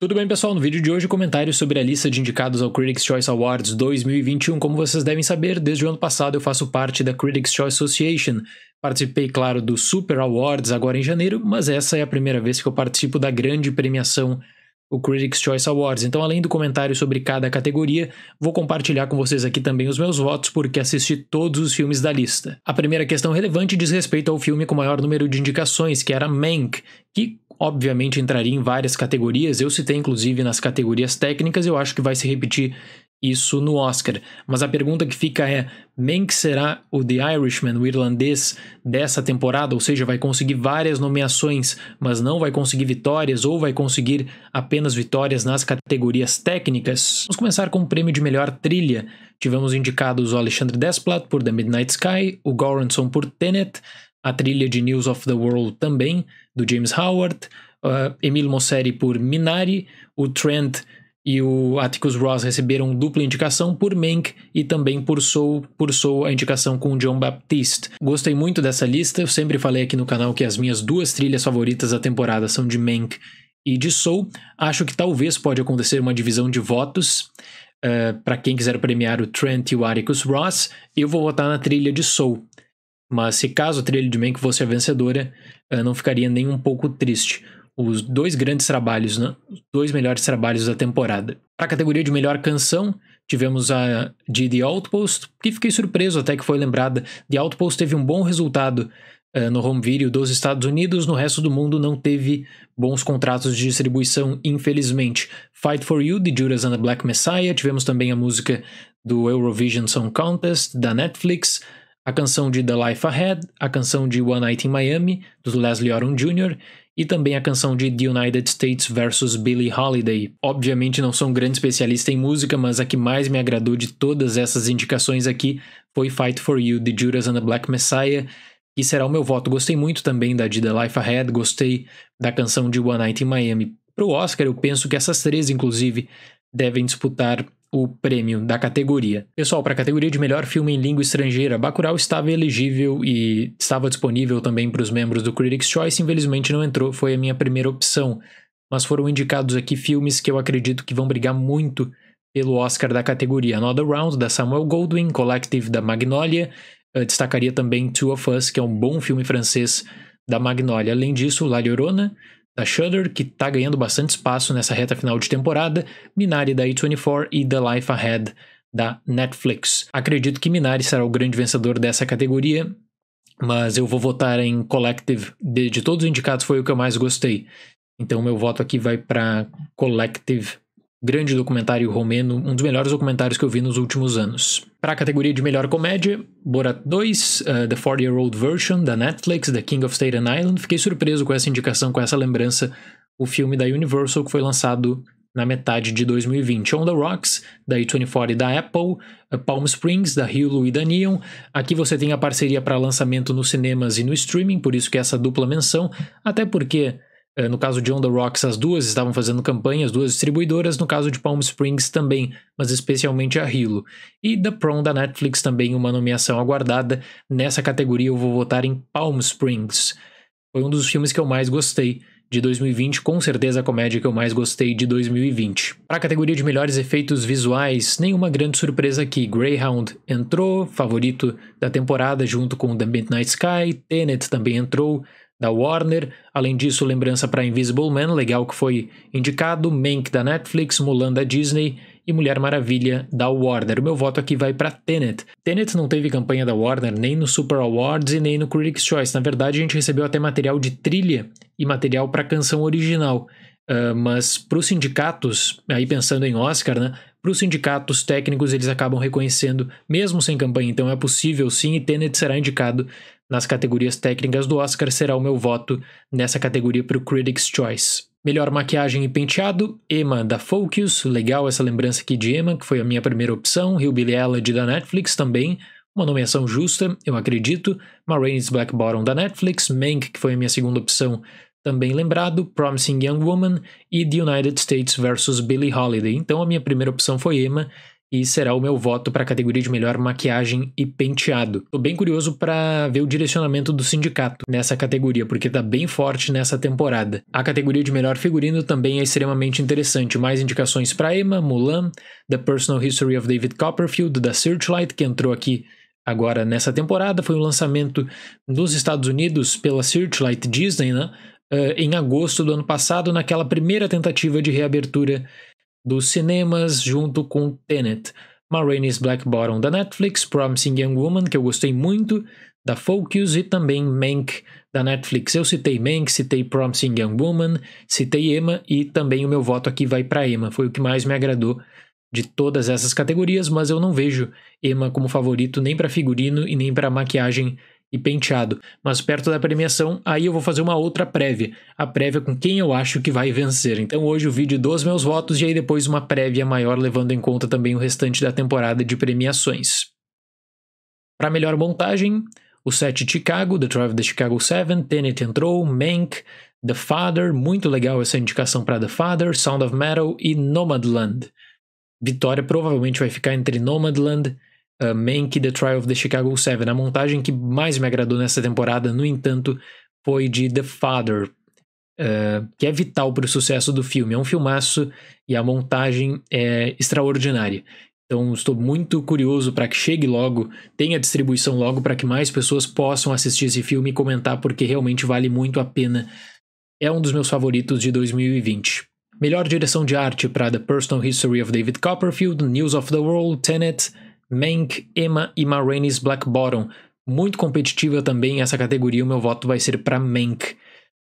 Tudo bem, pessoal? No vídeo de hoje, comentários sobre a lista de indicados ao Critics' Choice Awards 2021. Como vocês devem saber, desde o ano passado eu faço parte da Critics' Choice Association. Participei, claro, do Super Awards agora em janeiro, mas essa é a primeira vez que eu participo da grande premiação, o Critics' Choice Awards. Então, além do comentário sobre cada categoria, vou compartilhar com vocês aqui também os meus votos, porque assisti todos os filmes da lista. A primeira questão relevante diz respeito ao filme com maior número de indicações, que era Mank, que obviamente entraria em várias categorias. Eu citei inclusive nas categorias técnicas, eu acho que vai se repetir isso no Oscar. Mas a pergunta que fica é: Mank será o The Irishman, o irlandês dessa temporada? Ou seja, vai conseguir várias nomeações, mas não vai conseguir vitórias ou vai conseguir apenas vitórias nas categorias técnicas? Vamos começar com o prêmio de melhor trilha. Tivemos indicados o Alexandre Desplat por The Midnight Sky, o Goranson por Tenet, a trilha de News of the World também, do James Howard, uh, ah, Emil Mosseri por Minari, o Trent e o Atticus Ross receberam dupla indicação por Mank e também por Soul, por Soul a indicação com John Baptiste. Gostei muito dessa lista, eu sempre falei aqui no canal que as minhas duas trilhas favoritas da temporada são de Mank e de Soul. Acho que talvez pode acontecer uma divisão de votos. Uh, ah, para quem quiser premiar o Trent e o Atticus Ross, eu vou votar na trilha de Soul. Mas se caso a trilha de que fosse a vencedora, eh, não ficaria nem um pouco triste. Os dois grandes trabalhos, né? os dois melhores trabalhos da temporada. Para a categoria de melhor canção, tivemos a de The Outpost, que fiquei surpreso até que foi lembrada. The Outpost teve um bom resultado uh, no home video dos Estados Unidos, no resto do mundo não teve bons contratos de distribuição, infelizmente. Fight for You, de Judas and the Black Messiah, tivemos também a música do Eurovision Song Contest, da Netflix a canção de The Life Ahead, a canção de One Night in Miami, dos Leslie Oron Jr., e também a canção de The United States vs. Billie Holiday. Obviamente não sou um grande especialista em música, mas a que mais me agradou de todas essas indicações aqui foi Fight For You, de Judas and the Black Messiah, que será o meu voto. Gostei muito também da de The Life Ahead, gostei da canção de One Night in Miami. Para o Oscar, eu penso que essas três, inclusive, devem disputar o prêmio da categoria. Pessoal, para a categoria de melhor filme em língua estrangeira, Bacurau estava elegível e estava disponível também para os membros do Critics' Choice, infelizmente não entrou, foi a minha primeira opção. Mas foram indicados aqui filmes que eu acredito que vão brigar muito pelo Oscar da categoria Another Round, da Samuel Goldwyn, Collective, da Magnolia. Eu destacaria também Two of Us, que é um bom filme francês da Magnolia. Além disso, La Llorona, da Shudder, que está ganhando bastante espaço nessa reta final de temporada, Minari da e 24 e The Life Ahead da Netflix. Acredito que Minari será o grande vencedor dessa categoria, mas eu vou votar em Collective. De, de todos os indicados foi o que eu mais gostei. Então meu voto aqui vai para Collective Grande documentário romeno, um dos melhores documentários que eu vi nos últimos anos. Para a categoria de melhor comédia, Borat 2, uh, eh, The 40 Year Old Version, da Netflix, The King of Staten Island. Fiquei surpreso com essa indicação, com essa lembrança. O filme da Universal que foi lançado na metade de 2020. On the Rocks, da A24 e da Apple, Palm Springs, da Hulu e da Neon. Aqui você tem a parceria para lançamento nos cinemas e no streaming, por isso que essa dupla menção, até porque eh, no caso de On The Rocks, as duas estavam fazendo campanha, as duas distribuidoras. No caso de Palm Springs também, mas especialmente a Hilo. E The Prom da Netflix também, uma nomeação aguardada. Nessa categoria eu vou votar em Palm Springs. Foi um dos filmes que eu mais gostei de 2020, com certeza a comédia que eu mais gostei de 2020. Para a categoria de melhores efeitos visuais, nenhuma grande surpresa aqui. Greyhound entrou, favorito da temporada, junto com The Midnight Sky, Tenet também entrou, da Warner, além disso, lembrança para Invisible Man, legal que foi indicado, Mank da Netflix, Mulan da Disney e Mulher Maravilha da Warner. O meu voto aqui vai para Tenet. Tenet não teve campanha da Warner nem no Super Awards e nem no Critics' Choice. Na verdade, a gente recebeu até material de trilha e material para canção original. Uh, mas para os sindicatos, aí pensando em Oscar, né, para os sindicatos técnicos eles acabam reconhecendo, mesmo sem campanha. Então é possível sim, e Tenet será indicado nas categorias técnicas do Oscar, será o meu voto nessa categoria para o Critics' Choice. Melhor maquiagem e penteado, Emma da Focus, legal essa lembrança aqui de Emma, que foi a minha primeira opção, Hillbilly Elliot da Netflix também, uma nomeação justa, eu acredito, Marines Black Bottom da Netflix, Mank, que foi a minha segunda opção, também lembrado, Promising Young Woman e The United States vs. Billie Holiday. Então a minha primeira opção foi Emma e será o meu voto para a categoria de melhor maquiagem e penteado. Tô bem curioso para ver o direcionamento do sindicato nessa categoria, porque tá bem forte nessa temporada. A categoria de melhor figurino também é extremamente interessante. Mais indicações para Emma, Mulan, The Personal History of David Copperfield, da Searchlight, que entrou aqui agora nessa temporada, foi um lançamento nos Estados Unidos pela Searchlight Disney, né? uh, em agosto do ano passado, naquela primeira tentativa de reabertura dos cinemas, junto com Tenet. Marraine's Black Bottom da Netflix, Promising Young Woman, que eu gostei muito, da Focus e também Mank da Netflix. Eu citei Mank, citei Promising Young Woman, citei Emma e também o meu voto aqui vai para Emma. Foi o que mais me agradou de todas essas categorias, mas eu não vejo Emma como favorito nem para figurino e nem para maquiagem e penteado. Mas perto da premiação, aí eu vou fazer uma outra prévia. A prévia com quem eu acho que vai vencer. Então hoje o vídeo dos meus votos e aí depois uma prévia maior, levando em conta também o restante da temporada de premiações. Para melhor montagem, o set Chicago, The Drive de Chicago 7, Tenet entrou, Mank, The Father, muito legal essa indicação para The Father, Sound of Metal e Nomadland. Vitória provavelmente vai ficar entre Nomadland uh, Mank The Trial of the Chicago Seven. A montagem que mais me agradou nessa temporada, no entanto, foi de The Father, uh, que é vital para o sucesso do filme. É um filmaço e a montagem é extraordinária. Então, estou muito curioso para que chegue logo, tenha distribuição logo, para que mais pessoas possam assistir esse filme e comentar, porque realmente vale muito a pena. É um dos meus favoritos de 2020. Melhor direção de arte para The Personal History of David Copperfield, News of the World, Tenet, Mank, Emma e Ma Black Bottom. Muito competitiva também essa categoria, o meu voto vai ser para Mank.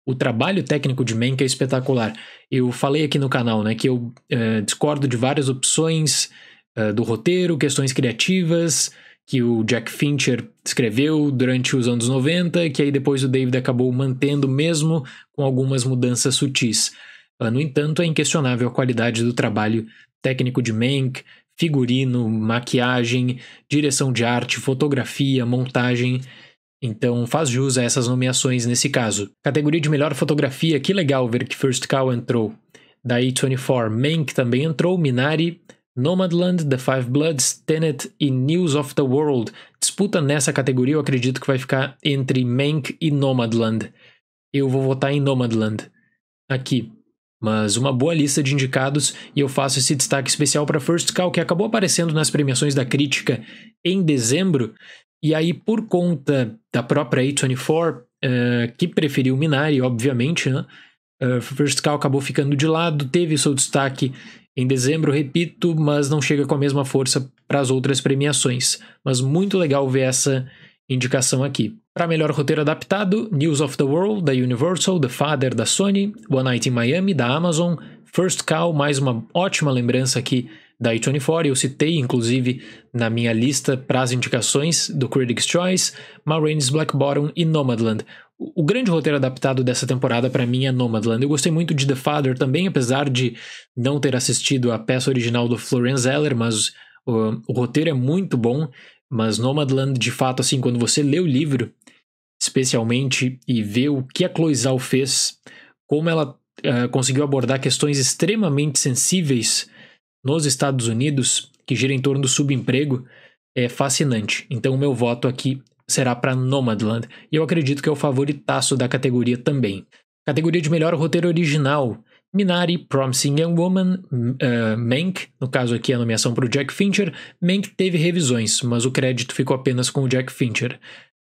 O trabalho técnico de Mank é espetacular. Eu falei aqui no canal né, que eu eh, discordo de várias opções eh, do roteiro, questões criativas que o Jack Fincher escreveu durante os anos 90, que aí depois o David acabou mantendo mesmo com algumas mudanças sutis. Ah, no entanto, é inquestionável a qualidade do trabalho técnico de Mank, figurino, maquiagem, direção de arte, fotografia, montagem. Então faz jus a essas nomeações nesse caso. Categoria de melhor fotografia, que legal ver que First Cow entrou. Da A24, Mank também entrou, Minari, Nomadland, The Five Bloods, Tenet e News of the World. Disputa nessa categoria eu acredito que vai ficar entre Mank e Nomadland. Eu vou votar em Nomadland. Aqui mas uma boa lista de indicados e eu faço esse destaque especial para First Call, que acabou aparecendo nas premiações da crítica em dezembro. E aí, por conta da própria A24, uh, eh, que preferiu Minari, obviamente, né? Uh, First Call acabou ficando de lado, teve seu destaque em dezembro, repito, mas não chega com a mesma força para as outras premiações. Mas muito legal ver essa indicação aqui. Para melhor roteiro adaptado, News of the World, da Universal, The Father, da Sony, One Night in Miami, da Amazon, First Cow, mais uma ótima lembrança aqui da e 24 eu citei inclusive na minha lista para as indicações do Critics' Choice, Marines Black Bottom e Nomadland. O grande roteiro adaptado dessa temporada para mim é Nomadland. Eu gostei muito de The Father também, apesar de não ter assistido a peça original do Florian Zeller, mas o, o roteiro é muito bom mas Nomadland, de fato, assim, quando você lê o livro, especialmente, e vê o que a Cloizal fez, como ela uh, conseguiu abordar questões extremamente sensíveis nos Estados Unidos, que gira em torno do subemprego, é fascinante. Então, o meu voto aqui será para Nomadland, e eu acredito que é o favoritaço da categoria também. Categoria de melhor roteiro original. Minari, Promising Young Woman, uh, Mank, no caso aqui a nomeação para o Jack Fincher, Mank teve revisões, mas o crédito ficou apenas com o Jack Fincher.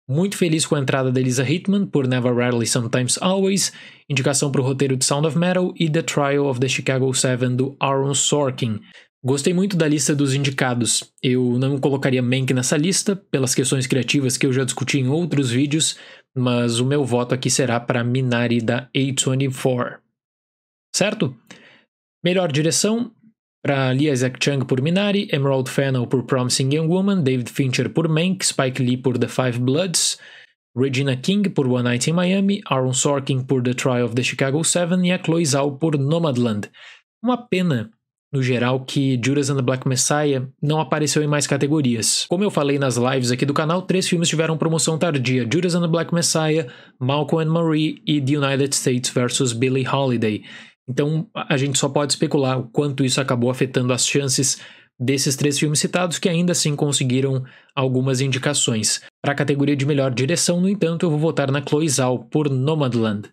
Muito feliz com a entrada da Elisa Hitman por Never Rarely Sometimes Always, indicação para o roteiro de Sound of Metal e The Trial of the Chicago Seven do Aaron Sorkin. Gostei muito da lista dos indicados. Eu não colocaria Mank nessa lista, pelas questões criativas que eu já discuti em outros vídeos, mas o meu voto aqui será para Minari da A24 certo? Melhor direção para Lee Isaac Chung por Minari, Emerald Fennel por Promising Young Woman, David Fincher por Mank, Spike Lee por The Five Bloods, Regina King por One Night in Miami, Aaron Sorkin por The Trial of the Chicago Seven e a Chloe Zhao por Nomadland. Uma pena, no geral, que Judas and the Black Messiah não apareceu em mais categorias. Como eu falei nas lives aqui do canal, três filmes tiveram promoção tardia: Judas and the Black Messiah, Malcolm and Marie e The United States vs. Billie Holiday. Então a gente só pode especular o quanto isso acabou afetando as chances desses três filmes citados, que ainda assim conseguiram algumas indicações. Para a categoria de melhor direção, no entanto, eu vou votar na Chloe Zhao por Nomadland.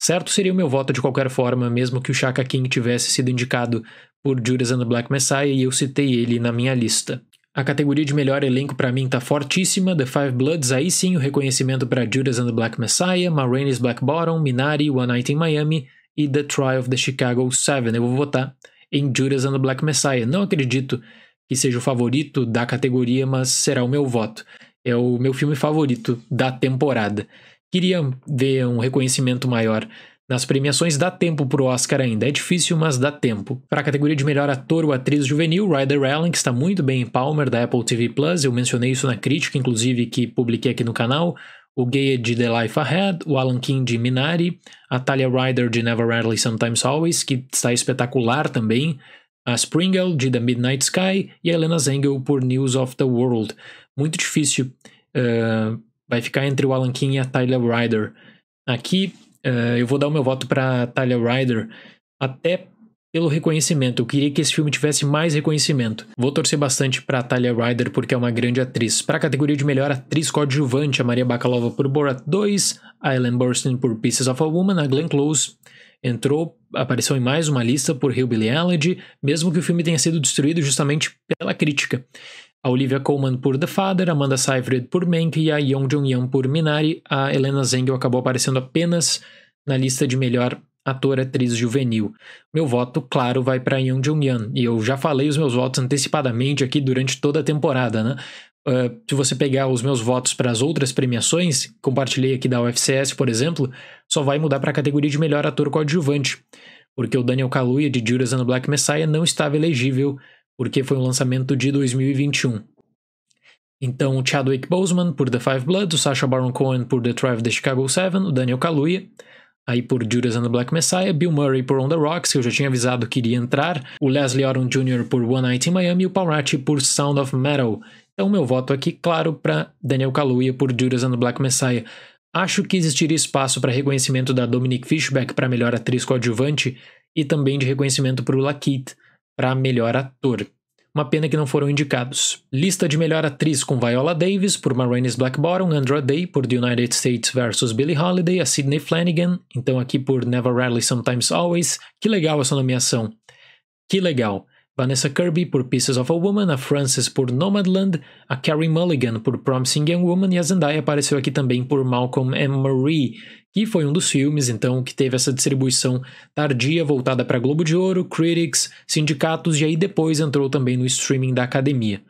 Certo seria o meu voto de qualquer forma, mesmo que o Chaka King tivesse sido indicado por Judas and the Black Messiah e eu citei ele na minha lista. A categoria de melhor elenco para mim tá fortíssima, The Five Bloods, aí sim o reconhecimento para Judas and the Black Messiah, Marraine's Black Bottom, Minari, One Night in Miami, e The Trial of the Chicago Seven Eu vou votar em Judas and the Black Messiah. Não acredito que seja o favorito da categoria, mas será o meu voto. É o meu filme favorito da temporada. Queria ver um reconhecimento maior nas premiações dá tempo pro Oscar ainda, é difícil, mas dá tempo. Para a categoria de melhor ator ou atriz juvenil, Ryder Allen, que está muito bem em Palmer, da Apple TV Plus, eu mencionei isso na crítica, inclusive, que publiquei aqui no canal o Gaye de The Life Ahead, o Alan King de Minari, a Talia Ryder de Never Rarely Sometimes Always, que está espetacular também, a Springle de The Midnight Sky e a Helena Zengel por News of the World. Muito difícil, uh, vai ficar entre o Alan King e a Talia Ryder. Aqui uh, eu vou dar o meu voto para Talia Ryder, até pelo reconhecimento. Eu queria que esse filme tivesse mais reconhecimento. Vou torcer bastante para Talia Ryder porque é uma grande atriz. Para a categoria de melhor atriz coadjuvante, a Maria Bakalova por Borat 2, a Ellen Burstyn por Pieces of a Woman, a Glenn Close entrou, apareceu em mais uma lista por Hillbilly Elegy, mesmo que o filme tenha sido destruído justamente pela crítica. A Olivia Colman por The Father, Amanda Seyfried por Mank e a Yong Jung Yang por Minari. A Helena Zengel acabou aparecendo apenas na lista de melhor ator, atriz juvenil. Meu voto, claro, vai para Yoon Jung-yan. E eu já falei os meus votos antecipadamente aqui durante toda a temporada, né? Uh, se você pegar os meus votos para as outras premiações, compartilhei aqui da UFCS, por exemplo, só vai mudar para a categoria de melhor ator coadjuvante, porque o Daniel Kaluuya de Judas and the Black Messiah não estava elegível, porque foi um lançamento de 2021. Então, o Chadwick Boseman por The Five Bloods, o Sacha Baron Cohen por The Tribe of the Chicago Seven, o Daniel Kaluuya, aí por Judas and the Black Messiah, Bill Murray por On The Rocks, que eu já tinha avisado que iria entrar, o Leslie Odom Jr. por One Night in Miami e o Paul Ratchi por Sound of Metal. Então meu voto aqui, claro, para Daniel Kaluuya por Judas and the Black Messiah. Acho que existiria espaço para reconhecimento da Dominic Fishback para melhor atriz coadjuvante e também de reconhecimento para o Lakit para melhor ator. Uma pena que não foram indicados. Lista de melhor atriz com Viola Davis por Marines Blackbottom, Andra Day por The United States vs. Billie Holiday, a Sidney Flanagan, então aqui por Never Rarely Sometimes Always. Que legal essa nomeação. Que legal. Vanessa Kirby por Pieces of a Woman, a Frances por Nomadland, a Carrie Mulligan por Promising Young Woman e a Zendaya apareceu aqui também por Malcolm and Marie que foi um dos filmes, então, que teve essa distribuição tardia voltada para Globo de Ouro, Critics, sindicatos e aí depois entrou também no streaming da academia.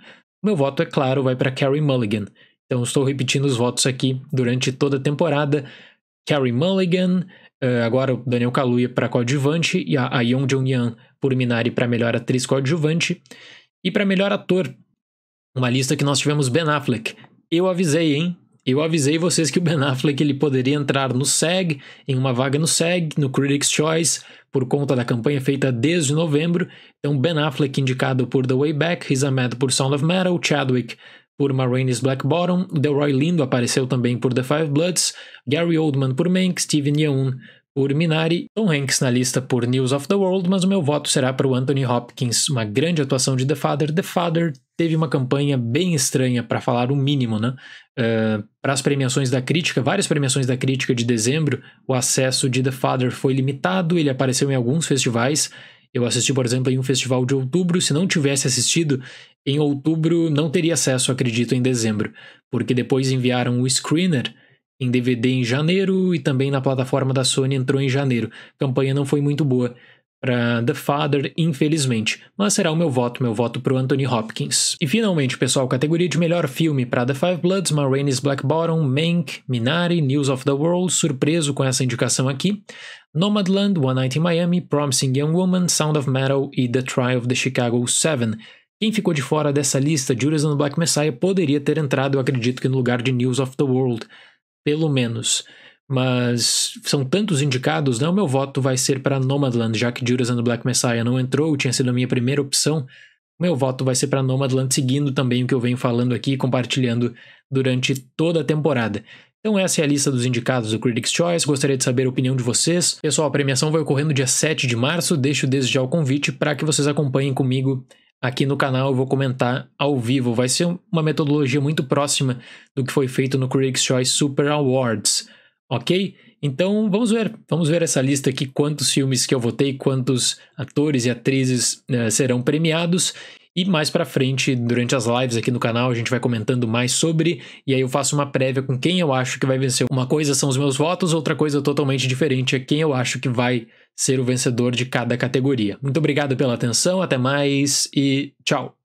Meu voto, é claro, vai para Carrie Mulligan. Então, estou repetindo os votos aqui durante toda a temporada. Carrie Mulligan, eh, agora o Daniel Kaluuya para coadjuvante e a Yeon Jong-yang por Minari para melhor atriz coadjuvante. E para melhor ator, uma lista que nós tivemos Ben Affleck. Eu avisei, hein? Eu avisei vocês que o Ben Affleck ele poderia entrar no SEG, em uma vaga no SEG, no Critics' Choice, por conta da campanha feita desde novembro. Então, Ben Affleck indicado por The Way Back, Riz Ahmed por Sound of Metal, Chadwick por Marraine's Black Bottom, Delroy Lindo apareceu também por The Five Bloods, Gary Oldman por Mank, Steven Yeun por Minari, Tom Hanks na lista por News of the World, mas o meu voto será para o Anthony Hopkins, uma grande atuação de The Father. The Father teve uma campanha bem estranha, para falar o mínimo, né? Uh, para as premiações da crítica, várias premiações da crítica de dezembro, o acesso de The Father foi limitado, ele apareceu em alguns festivais. Eu assisti, por exemplo, em um festival de outubro. Se não tivesse assistido, em outubro não teria acesso, acredito, em dezembro, porque depois enviaram o screener em DVD em janeiro e também na plataforma da Sony entrou em janeiro. A campanha não foi muito boa para The Father, infelizmente, mas será o meu voto, meu voto pro Anthony Hopkins. E finalmente, pessoal, categoria de melhor filme para The Five Bloods, Ma Black Bottom, Mank, Minari, News of the World, surpreso com essa indicação aqui, Nomadland, One Night in Miami, Promising Young Woman, Sound of Metal e The Trial of the Chicago 7. Quem ficou de fora dessa lista, Judas and the Black Messiah, poderia ter entrado, eu acredito que no lugar de News of the World, pelo menos. Mas são tantos indicados, não? Né? O Meu voto vai ser para Nomadland, já que Judas and the Black Messiah não entrou, tinha sido a minha primeira opção. Meu voto vai ser para Nomadland, seguindo também o que eu venho falando aqui, compartilhando durante toda a temporada. Então essa é a lista dos indicados do Critics' Choice, gostaria de saber a opinião de vocês. Pessoal, a premiação vai ocorrer no dia 7 de março, deixo desde já o convite para que vocês acompanhem comigo aqui no canal eu vou comentar ao vivo. Vai ser uma metodologia muito próxima do que foi feito no Critics' Choice Super Awards, ok? Então vamos ver, vamos ver essa lista aqui, quantos filmes que eu votei, quantos atores e atrizes né, serão premiados. E mais para frente, durante as lives aqui no canal, a gente vai comentando mais sobre, e aí eu faço uma prévia com quem eu acho que vai vencer. Uma coisa são os meus votos, outra coisa totalmente diferente é quem eu acho que vai ser o vencedor de cada categoria. Muito obrigado pela atenção, até mais e tchau!